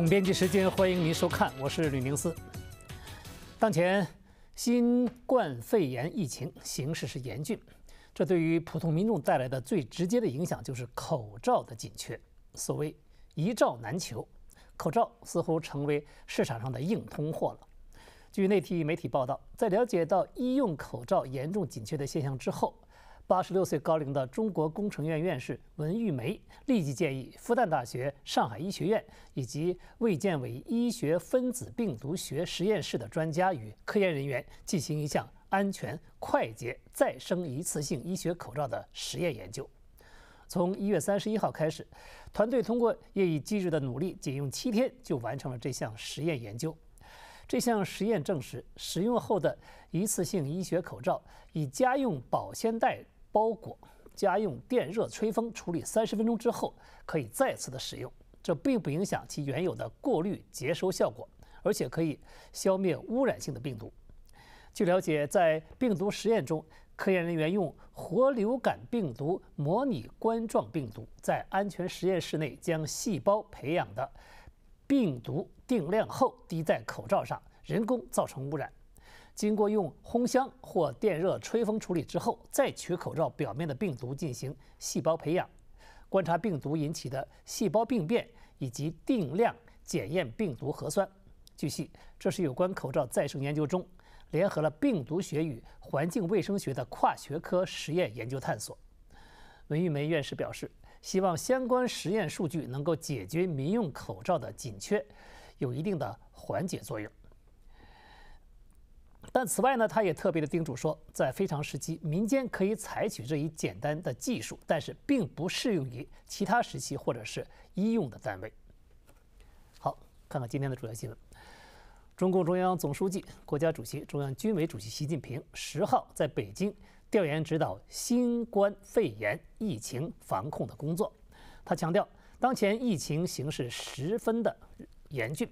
总编辑时间，欢迎您收看，我是吕明思。当前新冠肺炎疫情形势是严峻，这对于普通民众带来的最直接的影响就是口罩的紧缺。所谓一罩难求，口罩似乎成为市场上的硬通货了。据内地媒体报道，在了解到医用口罩严重紧缺的现象之后，八十六岁高龄的中国工程院院士文玉梅立即建议复旦大学、上海医学院以及卫健委医学分子病毒学实验室的专家与科研人员进行一项安全、快捷、再生一次性医学口罩的实验研究。从一月三十一号开始，团队通过夜以继日的努力，仅用七天就完成了这项实验研究。这项实验证实，使用后的一次性医学口罩以家用保鲜袋。包裹家用电热吹风处理三十分钟之后，可以再次的使用，这并不影响其原有的过滤接收效果，而且可以消灭污染性的病毒。据了解，在病毒实验中，科研人员用活流感病毒模拟冠状病毒，在安全实验室内将细胞培养的病毒定量后滴在口罩上，人工造成污染。经过用烘箱或电热吹风处理之后，再取口罩表面的病毒进行细胞培养，观察病毒引起的细胞病变以及定量检验病毒核酸。据悉，这是有关口罩再生研究中联合了病毒学与环境卫生学的跨学科实验研究探索。文玉梅院士表示，希望相关实验数据能够解决民用口罩的紧缺，有一定的缓解作用。但此外呢，他也特别的叮嘱说，在非常时期，民间可以采取这一简单的技术，但是并不适用于其他时期或者是医用的单位。好，看看今天的主要新闻。中共中央总书记、国家主席、中央军委主席习近平十号在北京调研指导新冠肺炎疫情防控的工作。他强调，当前疫情形势十分的严峻。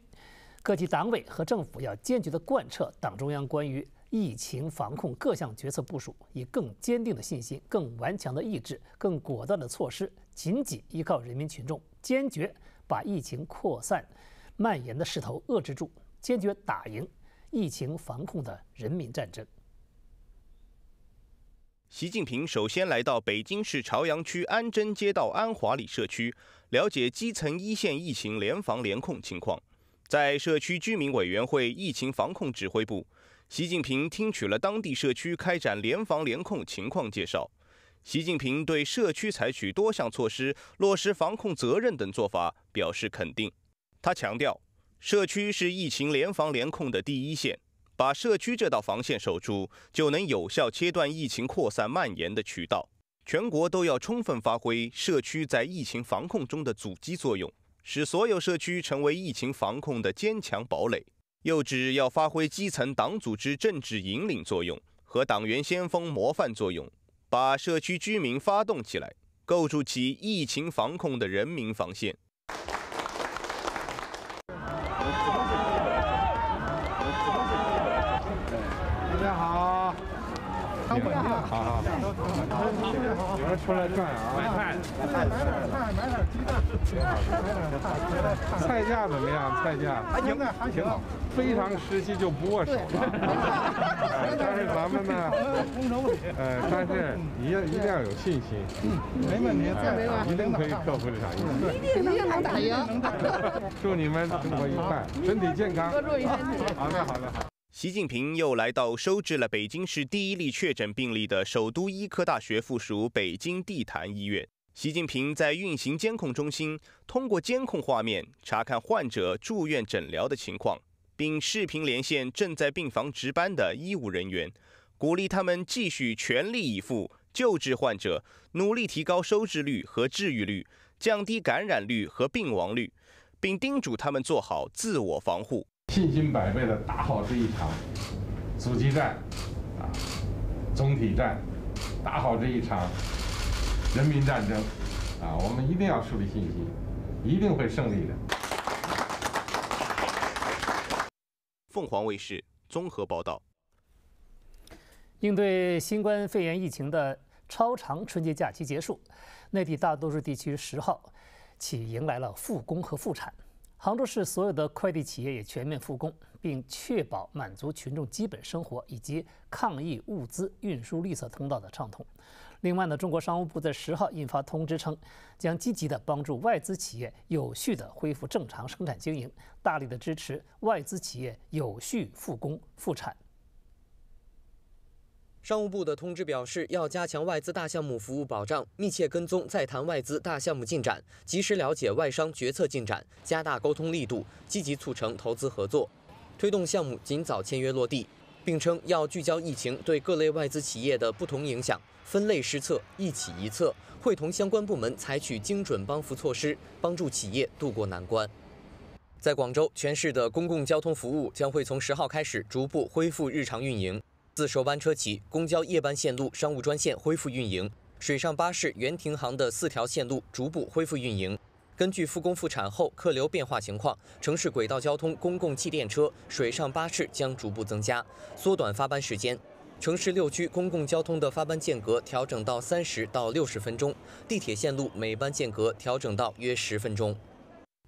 各级党委和政府要坚决的贯彻党中央关于疫情防控各项决策部署，以更坚定的信心、更顽强的意志、更果断的措施，紧紧依靠人民群众，坚决把疫情扩散、蔓延的势头遏制住，坚决打赢疫情防控的人民战争。习近平首先来到北京市朝阳区安贞街道安华里社区，了解基层一线疫情联防联控情况。在社区居民委员会疫情防控指挥部，习近平听取了当地社区开展联防联控情况介绍。习近平对社区采取多项措施落实防控责任等做法表示肯定。他强调，社区是疫情联防联控的第一线，把社区这道防线守住，就能有效切断疫情扩散蔓延的渠道。全国都要充分发挥社区在疫情防控中的阻击作用。使所有社区成为疫情防控的坚强堡垒。又指要发挥基层党组织政治引领作用和党员先锋模范作用，把社区居民发动起来，构筑起疫情防控的人民防线。好，好好好，你们出来转啊！买菜，买菜，买菜，买点鸡蛋。菜价怎么样？菜价还行，还行。非常时期就不握手了。但是咱们呢，嗯，但是一定要一定要有信心。没问题，一定可以克服这场难关，一定能打赢。祝你们生活愉快，身体健康。好的，好的，好。习近平又来到收治了北京市第一例确诊病例的首都医科大学附属北京地坛医院。习近平在运行监控中心，通过监控画面查看患者住院诊疗的情况，并视频连线正在病房值班的医务人员，鼓励他们继续全力以赴救治患者，努力提高收治率和治愈率，降低感染率和病亡率，并叮嘱他们做好自我防护。信心百倍的打好这一场阻击战，啊，总体战，打好这一场人民战争，啊，我们一定要树立信心，一定会胜利的。凤凰卫视综合报道：应对新冠肺炎疫情的超长春节假期结束，内地大多数地区十号起迎来了复工和复产。杭州市所有的快递企业也全面复工，并确保满足群众基本生活以及抗疫物资运输绿色通道的畅通。另外呢，中国商务部在十号印发通知称，将积极的帮助外资企业有序的恢复正常生产经营，大力的支持外资企业有序复工复产。商务部的通知表示，要加强外资大项目服务保障，密切跟踪在谈外资大项目进展，及时了解外商决策进展，加大沟通力度，积极促成投资合作，推动项目尽早签约落地。并称要聚焦疫情对各类外资企业的不同影响，分类施策，一企一策，会同相关部门采取精准帮扶措施，帮助企业渡过难关。在广州，全市的公共交通服务将会从十号开始逐步恢复日常运营。自首班车起，公交夜班线路、商务专线恢复运营；水上巴士原停航的四条线路逐步恢复运营。根据复工复产后客流变化情况，城市轨道交通、公共汽电车、水上巴士将逐步增加，缩短发班时间。城市六区公共交通的发班间隔调整到三十到六十分钟，地铁线路每班间隔调整到约十分钟。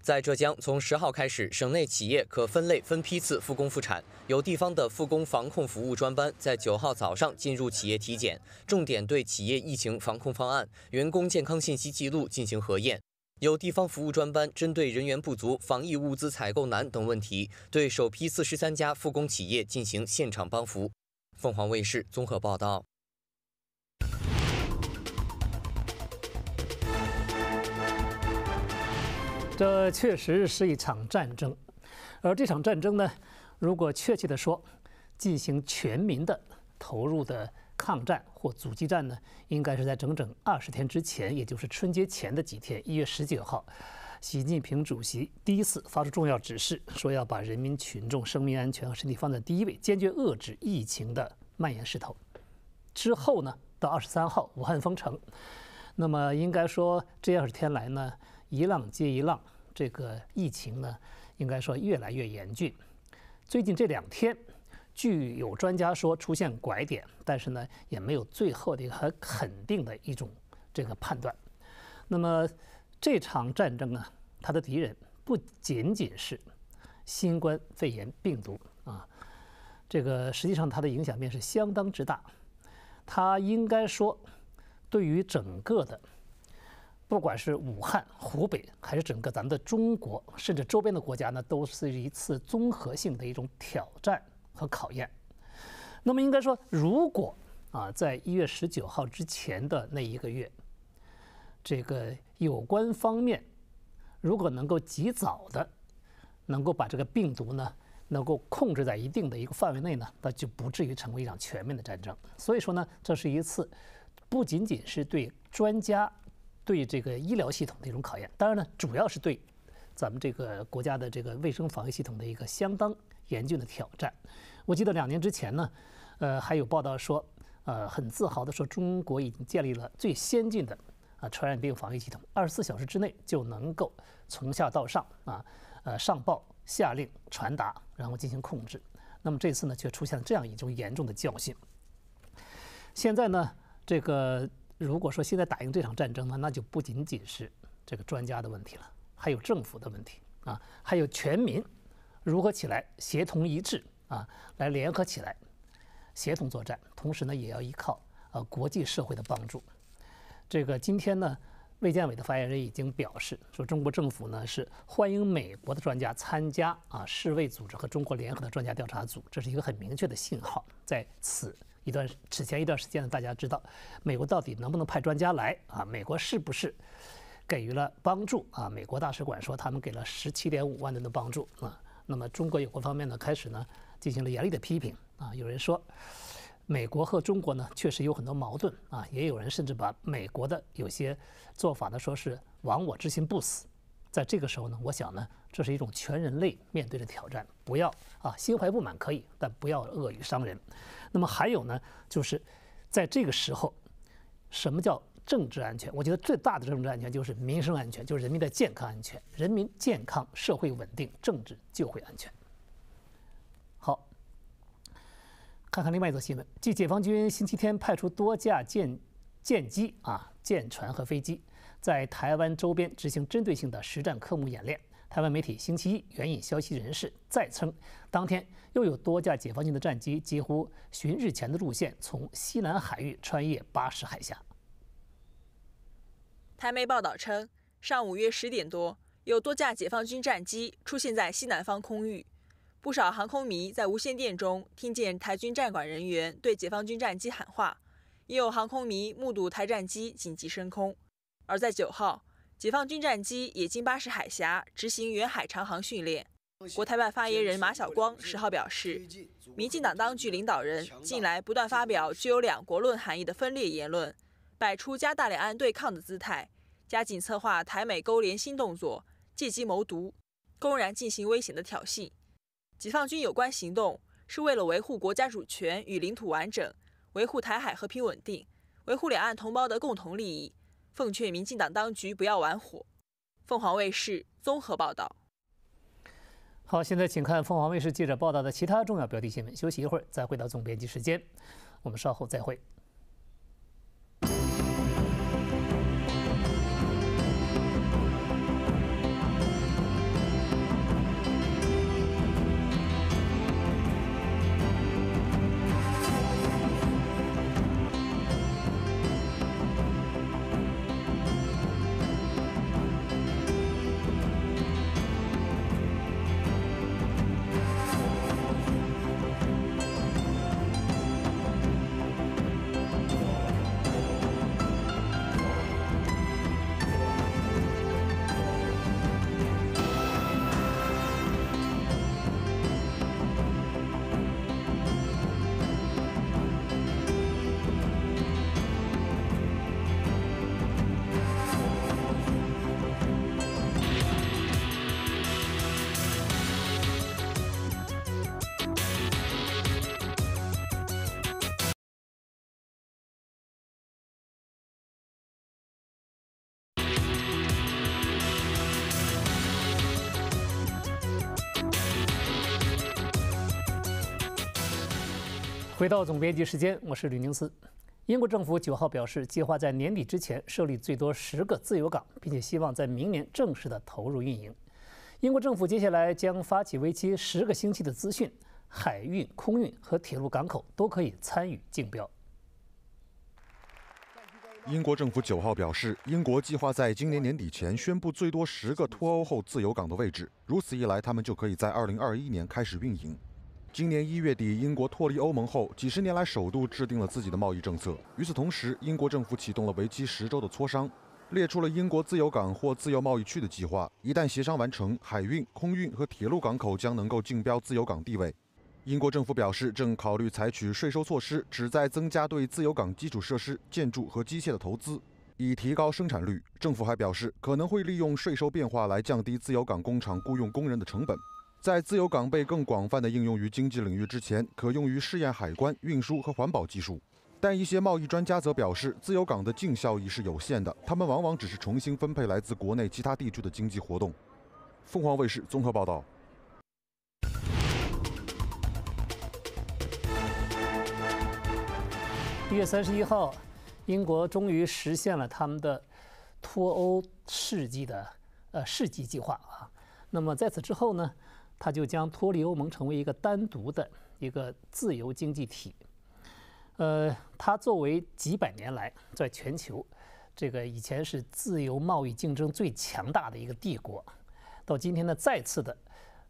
在浙江，从十号开始，省内企业可分类分批次复工复产。有地方的复工防控服务专班在九号早上进入企业体检，重点对企业疫情防控方案、员工健康信息记录进行核验。有地方服务专班针对人员不足、防疫物资采购难等问题，对首批四十三家复工企业进行现场帮扶。凤凰卫视综合报道。这确实是一场战争，而这场战争呢，如果确切地说，进行全民的投入的抗战或阻击战呢，应该是在整整二十天之前，也就是春节前的几天，一月十九号，习近平主席第一次发出重要指示，说要把人民群众生命安全和身体放在第一位，坚决遏制疫情的蔓延势头。之后呢，到二十三号武汉封城，那么应该说这二十天来呢。一浪接一浪，这个疫情呢，应该说越来越严峻。最近这两天，据有专家说出现拐点，但是呢，也没有最后的一个很肯定的一种这个判断。那么这场战争呢，它的敌人不仅仅是新冠肺炎病毒啊，这个实际上它的影响面是相当之大。它应该说对于整个的。不管是武汉、湖北，还是整个咱们的中国，甚至周边的国家呢，都是一次综合性的一种挑战和考验。那么，应该说，如果啊，在一月十九号之前的那一个月，这个有关方面如果能够及早的能够把这个病毒呢，能够控制在一定的一个范围内呢，那就不至于成为一场全面的战争。所以说呢，这是一次不仅仅是对专家。对这个医疗系统的一种考验，当然呢，主要是对咱们这个国家的这个卫生防疫系统的一个相当严峻的挑战。我记得两年之前呢，呃，还有报道说，呃，很自豪的说，中国已经建立了最先进的啊传染病防疫系统，二十四小时之内就能够从下到上啊，呃，上报、下令、传达，然后进行控制。那么这次呢，却出现了这样一种严重的教训。现在呢，这个。如果说现在打赢这场战争呢，那就不仅仅是这个专家的问题了，还有政府的问题啊，还有全民如何起来协同一致啊，来联合起来协同作战，同时呢，也要依靠呃国际社会的帮助。这个今天呢，卫健委的发言人已经表示说，中国政府呢是欢迎美国的专家参加啊世卫组织和中国联合的专家调查组，这是一个很明确的信号，在此。一段此前一段时间呢，大家知道，美国到底能不能派专家来啊？美国是不是给予了帮助啊？美国大使馆说，他们给了十七点五万吨的帮助啊。那么中国有关方面呢，开始呢进行了严厉的批评啊。有人说，美国和中国呢确实有很多矛盾啊。也有人甚至把美国的有些做法呢，说是亡我之心不死。在这个时候呢，我想呢，这是一种全人类面对的挑战。不要啊，心怀不满可以，但不要恶语伤人。那么还有呢，就是在这个时候，什么叫政治安全？我觉得最大的政治安全就是民生安全，就是人民的健康安全。人民健康，社会稳定，政治就会安全。好，看看另外一则新闻，继解放军星期天派出多架舰舰机啊，舰船和飞机。在台湾周边执行针对性的实战科目演练。台湾媒体星期一援引消息人士再称，当天又有多架解放军的战机几乎寻日前的路线，从西南海域穿越巴士海峡。台媒报道称，上午约十点多，有多架解放军战机出现在西南方空域。不少航空迷在无线电中听见台军站管人员对解放军战机喊话，也有航空迷目睹台战机紧急升空。而在九号，解放军战机也经巴士海峡执行远海长航训练。国台办发言人马晓光十号表示，民进党当局领导人近来不断发表具有“两国论”含义的分裂言论，摆出加大两岸对抗的姿态，加紧策划台美勾连新动作，借机谋独，公然进行危险的挑衅。解放军有关行动是为了维护国家主权与领土完整，维护台海和平稳定，维护两岸同胞的共同利益。奉劝民进党当局不要玩火。凤凰卫视综合报道。好，现在请看凤凰卫视记者报道的其他重要标题新闻。休息一会儿再回到总编辑时间，我们稍后再会。回到总编辑时间，我是吕宁思。英国政府九号表示，计划在年底之前设立最多十个自由港，并且希望在明年正式的投入运营。英国政府接下来将发起为期十个星期的资讯，海运、空运和铁路港口都可以参与竞标。英国政府九号表示，英国计划在今年年底前宣布最多十个脱欧后自由港的位置，如此一来，他们就可以在二零二一年开始运营。今年一月底，英国脱离欧盟后，几十年来首度制定了自己的贸易政策。与此同时，英国政府启动了为期十周的磋商，列出了英国自由港或自由贸易区的计划。一旦协商完成，海运、空运和铁路港口将能够竞标自由港地位。英国政府表示，正考虑采取税收措施，旨在增加对自由港基础设施、建筑和机械的投资，以提高生产率。政府还表示，可能会利用税收变化来降低自由港工厂雇佣工人的成本。在自由港被更广泛的应用于经济领域之前，可用于试验海关、运输和环保技术。但一些贸易专家则表示，自由港的净效益是有限的，他们往往只是重新分配来自国内其他地区的经济活动。凤凰卫视综合报道。一月三十一号，英国终于实现了他们的脱欧世纪的呃世纪计划啊。那么在此之后呢？它就将脱离欧盟，成为一个单独的一个自由经济体。呃，它作为几百年来在全球这个以前是自由贸易竞争最强大的一个帝国，到今天呢，再次的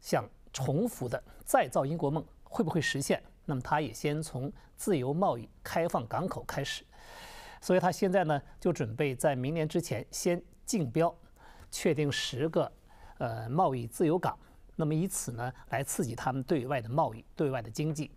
想重复的再造英国梦，会不会实现？那么它也先从自由贸易、开放港口开始。所以它现在呢，就准备在明年之前先竞标，确定十个呃贸易自由港。那么以此呢来刺激他们对外的贸易、对外的经济，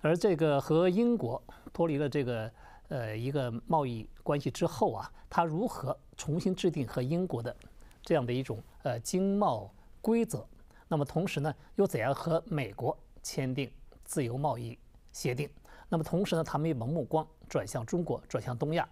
而这个和英国脱离了这个呃一个贸易关系之后啊，他如何重新制定和英国的这样的一种呃经贸规则？那么同时呢，又怎样和美国签订自由贸易协定？那么同时呢，他们又把目光转向中国、转向东亚。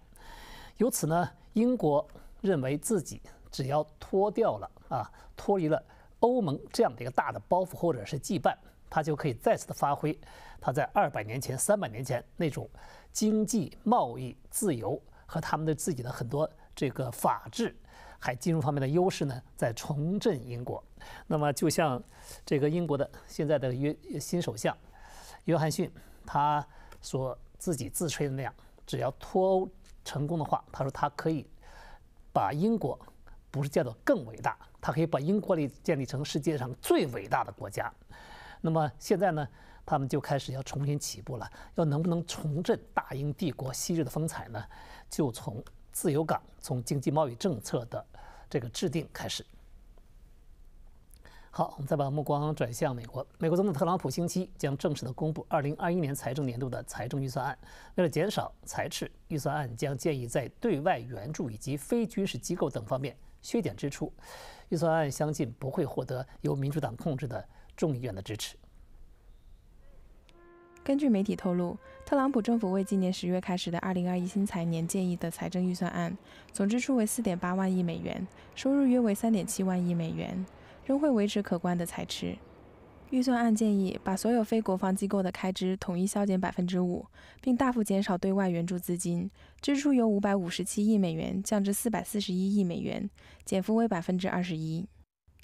由此呢，英国认为自己只要脱掉了啊，脱离了。欧盟这样的一个大的包袱或者是羁绊，它就可以再次的发挥它在二百年前、三百年前那种经济贸易自由和他们的自己的很多这个法治、还金融方面的优势呢，在重振英国。那么就像这个英国的现在的约新首相约翰逊，他说自己自吹的那样，只要脱欧成功的话，他说他可以把英国不是叫做更伟大。他可以把英国力建立成世界上最伟大的国家，那么现在呢，他们就开始要重新起步了，要能不能重振大英帝国昔日的风采呢？就从自由港、从经济贸易政策的这个制定开始。好，我们再把目光转向美国，美国总统特朗普星期将正式的公布二零二一年财政年度的财政预算案，为了减少财赤，预算案将建议在对外援助以及非军事机构等方面削减支出。预算案相信不会获得由民主党控制的众议院的支持。根据媒体透露，特朗普政府为今年十月开始的2021新财年建议的财政预算案，总支出为4.8万亿美元，收入约为3.7万亿美元，仍会维持可观的赤字。预算案建议把所有非国防机构的开支统一削减百分之五，并大幅减少对外援助资金支出，由五百五十七亿美元降至四百四十一亿美元，减幅为百分之二十一。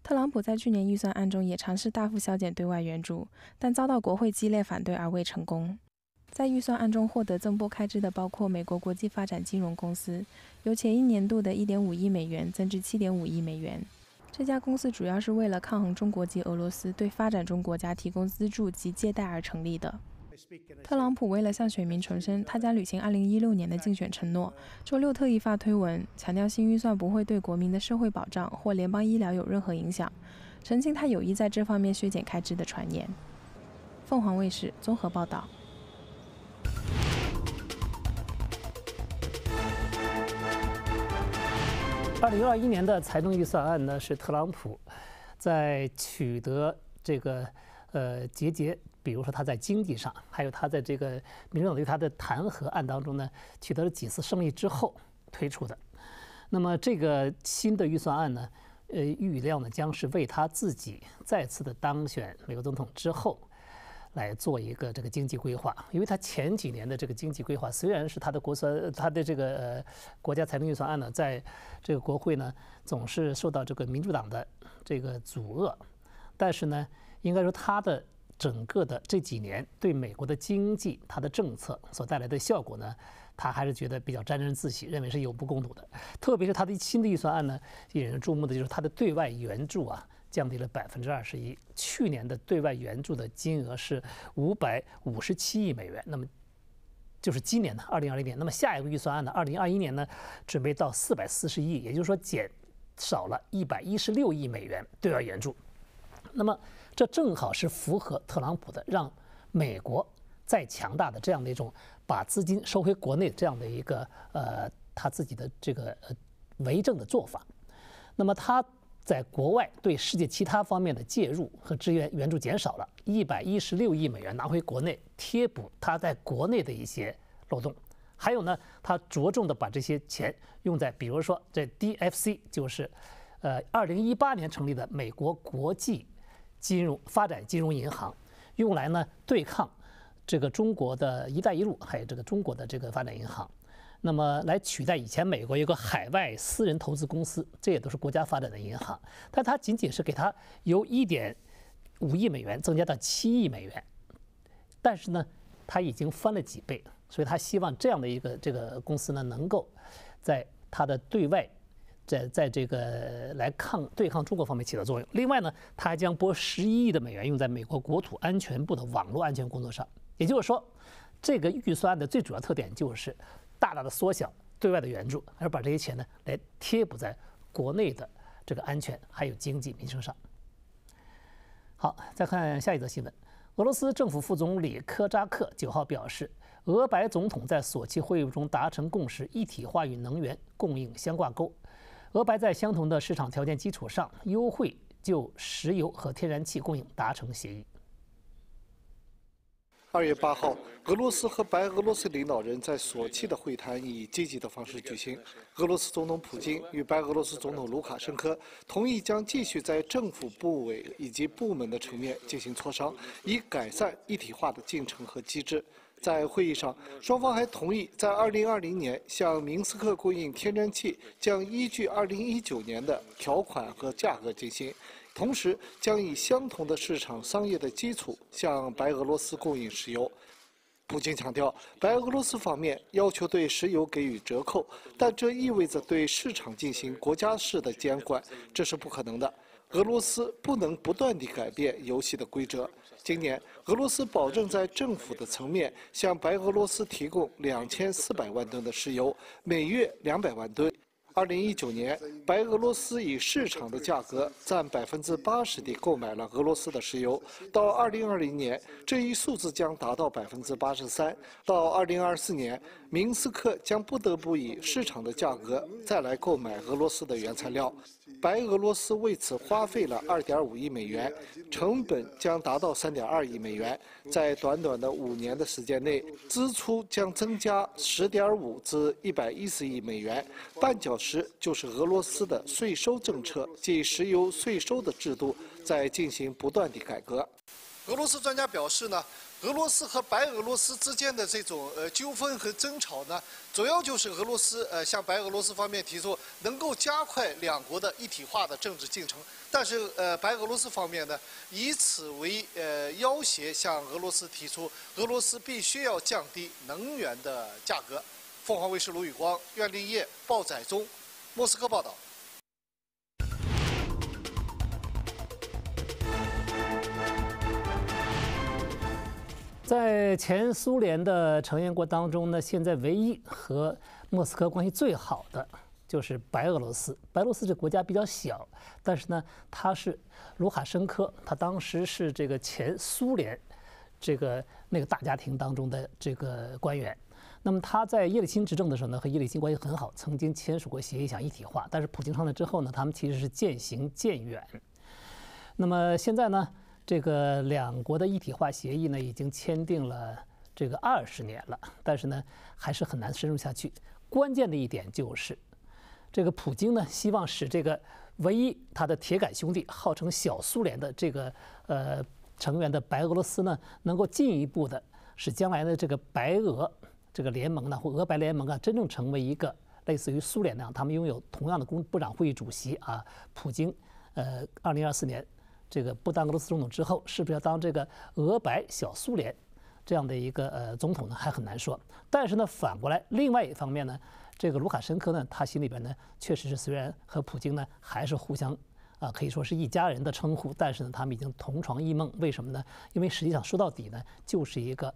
特朗普在去年预算案中也尝试大幅削减对外援助，但遭到国会激烈反对而未成功。在预算案中获得增拨开支的包括美国国际发展金融公司，由前一年度的一点五亿美元增至七点五亿美元。这家公司主要是为了抗衡中国及俄罗斯对发展中国家提供资助及借贷而成立的。特朗普为了向选民重申他将履行2016年的竞选承诺，周六特意发推文，强调新预算不会对国民的社会保障或联邦医疗有任何影响，澄清他有意在这方面削减开支的传言。凤凰卫视综合报道。二零二一年的财政预算案呢，是特朗普在取得这个呃节节，比如说他在经济上，还有他在这个民主党对他的弹劾案当中呢，取得了几次胜利之后推出的。那么这个新的预算案呢，呃，预料呢将是为他自己再次的当选美国总统之后。来做一个这个经济规划，因为他前几年的这个经济规划，虽然是他的国算，他的这个呃国家财政预算案呢，在这个国会呢总是受到这个民主党的这个阻遏，但是呢，应该说他的整个的这几年对美国的经济，他的政策所带来的效果呢，他还是觉得比较沾沾自喜，认为是有目共睹的。特别是他的新的预算案呢，引人注目的就是他的对外援助啊。降低了百分之二十一。去年的对外援助的金额是五百五十七亿美元，那么就是今年的二零二零年。那么下一个预算案呢，二零二一年呢，准备到四百四十亿，也就是说减少了一百一十六亿美元对外援助。那么这正好是符合特朗普的让美国再强大的这样的一种把资金收回国内这样的一个呃他自己的这个呃为政的做法。那么他。在国外对世界其他方面的介入和支援援助减少了一百一十六亿美元，拿回国内贴补他在国内的一些漏洞。还有呢，他着重的把这些钱用在，比如说这 DFC，就是，呃，二零一八年成立的美国国际金融发展金融银行，用来呢对抗这个中国的一带一路，还有这个中国的这个发展银行。那么，来取代以前美国一个海外私人投资公司，这也都是国家发展的银行。但它仅仅是给它由1.5亿美元增加到7亿美元，但是呢，它已经翻了几倍，所以他希望这样的一个这个公司呢，能够在它的对外在在这个来抗对抗中国方面起到作用。另外呢，他还将拨11亿的美元用在美国国土安全部的网络安全工作上。也就是说，这个预算的最主要特点就是。大大的缩小对外的援助，而把这些钱呢来贴补在国内的这个安全还有经济民生上。好，再看下一则新闻：俄罗斯政府副总理科扎克九号表示，俄白总统在索契会议中达成共识，一体化与能源供应相挂钩。俄白在相同的市场条件基础上，优惠就石油和天然气供应达成协议。二月八号，俄罗斯和白俄罗斯领导人在索契的会谈以积极的方式举行。俄罗斯总统普京与白俄罗斯总统卢卡申科同意将继续在政府部委以及部门的层面进行磋商，以改善一体化的进程和机制。在会议上，双方还同意在二零二零年向明斯克供应天然气将依据二零一九年的条款和价格进行。同时，将以相同的市场商业的基础向白俄罗斯供应石油。普京强调，白俄罗斯方面要求对石油给予折扣，但这意味着对市场进行国家式的监管，这是不可能的。俄罗斯不能不断地改变游戏的规则。今年，俄罗斯保证在政府的层面向白俄罗斯提供两千四百万吨的石油，每月两百万吨。二零一九年，白俄罗斯以市场的价格占百分之八十的购买了俄罗斯的石油。到二零二零年，这一数字将达到百分之八十三。到二零二四年。明斯克将不得不以市场的价格再来购买俄罗斯的原材料，白俄罗斯为此花费了二点五亿美元，成本将达到三点二亿美元，在短短的五年的时间内，支出将增加十点五至一百一十亿美元。绊脚石就是俄罗斯的税收政策及石油税收的制度。在进行不断的改革。俄罗斯专家表示呢，俄罗斯和白俄罗斯之间的这种呃纠纷和争吵呢，主要就是俄罗斯呃向白俄罗斯方面提出能够加快两国的一体化的政治进程，但是呃白俄罗斯方面呢以此为呃要挟向俄罗斯提出，俄罗斯必须要降低能源的价格。凤凰卫视卢宇光、苑丽叶、鲍载中，莫斯科报道。在前苏联的成员国当中呢，现在唯一和莫斯科关系最好的就是白俄罗斯。白俄罗斯这国家比较小，但是呢，他是卢卡申科，他当时是这个前苏联这个那个大家庭当中的这个官员。那么他在叶利钦执政的时候呢，和叶利钦关系很好，曾经签署过协议想一体化。但是普京上台之后呢，他们其实是渐行渐远。那么现在呢？这个两国的一体化协议呢，已经签订了这个二十年了，但是呢，还是很难深入下去。关键的一点就是，这个普京呢，希望使这个唯一他的铁杆兄弟，号称小苏联的这个呃成员的白俄罗斯呢，能够进一步的使将来的这个白俄这个联盟呢，或俄白联盟啊，真正成为一个类似于苏联那样，他们拥有同样的工部长会议主席啊，普京，呃，二零二四年。这个不当俄罗斯总统之后，是不是要当这个俄白小苏联这样的一个呃总统呢？还很难说。但是呢，反过来，另外一方面呢，这个卢卡申科呢，他心里边呢，确实是虽然和普京呢还是互相啊，可以说是一家人的称呼，但是呢，他们已经同床异梦。为什么呢？因为实际上说到底呢，就是一个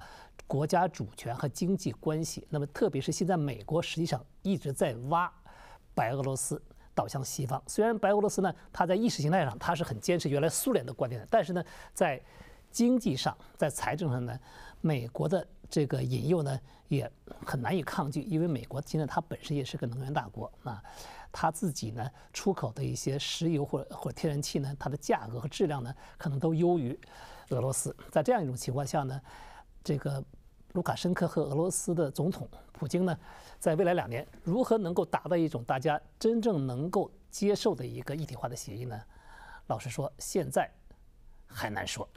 国家主权和经济关系。那么特别是现在，美国实际上一直在挖白俄罗斯。倒向西方，虽然白俄罗斯呢，它在意识形态上它是很坚持原来苏联的观点的，但是呢，在经济上、在财政上呢，美国的这个引诱呢也很难以抗拒，因为美国现在它本身也是个能源大国啊，它自己呢出口的一些石油或者或者天然气呢，它的价格和质量呢可能都优于俄罗斯，在这样一种情况下呢，这个。卢卡申科和俄罗斯的总统普京呢，在未来两年如何能够达到一种大家真正能够接受的一个一体化的协议呢？老实说，现在还难说。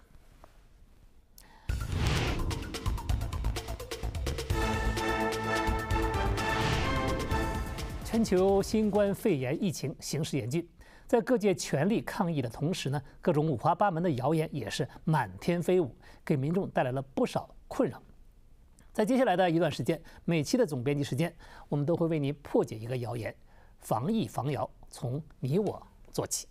全球新冠肺炎疫情形势严峻，在各界全力抗疫的同时呢，各种五花八门的谣言也是满天飞舞，给民众带来了不少困扰。在接下来的一段时间，每期的总编辑时间，我们都会为您破解一个谣言，防疫防谣从你我做起。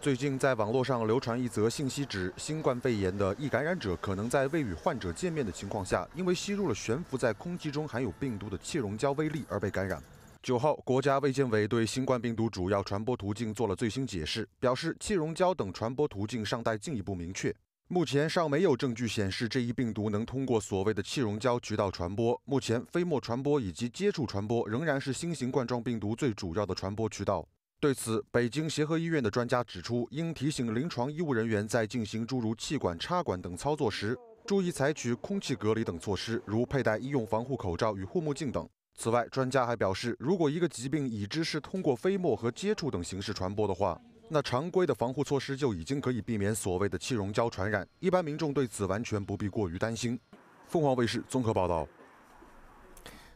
最近，在网络上流传一则信息，指新冠肺炎的易感染者可能在未与患者见面的情况下，因为吸入了悬浮在空气中含有病毒的气溶胶微粒而被感染。九号，国家卫健委对新冠病毒主要传播途径做了最新解释，表示气溶胶等传播途径尚待进一步明确。目前尚没有证据显示这一病毒能通过所谓的气溶胶渠道传播。目前，飞沫传播以及接触传播仍然是新型冠状病毒最主要的传播渠道。对此，北京协和医院的专家指出，应提醒临床医务人员在进行诸如气管插管等操作时，注意采取空气隔离等措施，如佩戴医用防护口罩与护目镜等。此外，专家还表示，如果一个疾病已知是通过飞沫和接触等形式传播的话，那常规的防护措施就已经可以避免所谓的气溶胶传染，一般民众对此完全不必过于担心。凤凰卫视综合报道，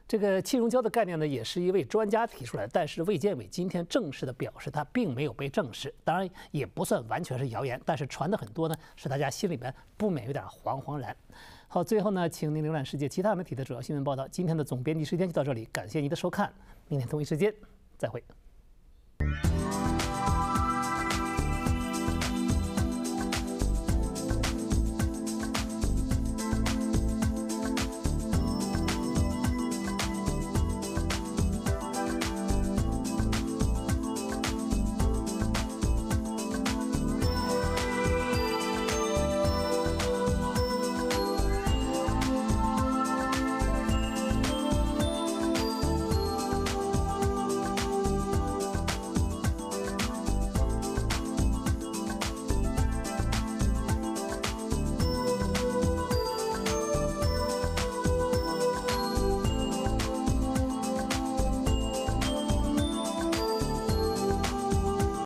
这个气溶胶的概念呢，也是一位专家提出来，但是卫健委今天正式的表示，它并没有被证实。当然，也不算完全是谣言，但是传的很多呢，使大家心里边不免有点惶惶然。好，最后呢，请您浏览世界其他媒体的主要新闻报道。今天的总编辑时间就到这里，感谢您的收看，明天同一时间再会。